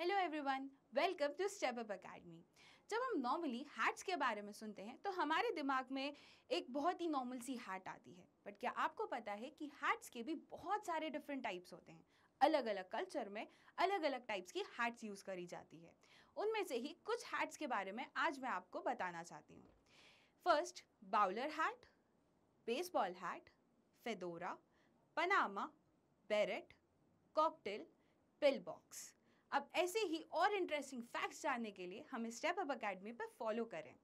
hello everyone welcome to step up academy जब हम normally hats के बारे में सुनते हैं तो हमारे दिमाग में एक बहुत ही नॉर्मल सी हैट आती है बट क्या आपको पता है कि हैट्स के भी बहुत सारे डिफरेंट टाइप्स होते हैं अलग अलग कल्चर में अलग अलग टाइप्स की हैट्स यूज़ करी जाती है उनमें से ही कुछ हैट्स के बारे में आज मैं आपको बताना चाहती हूँ first bowler hat baseball hat fedora Panama beret cocktail pill box अब ऐसे ही और इंटरेस्टिंग फैक्ट्स जानने के लिए हमें स्टेप अप अकेडमी पर फॉलो करें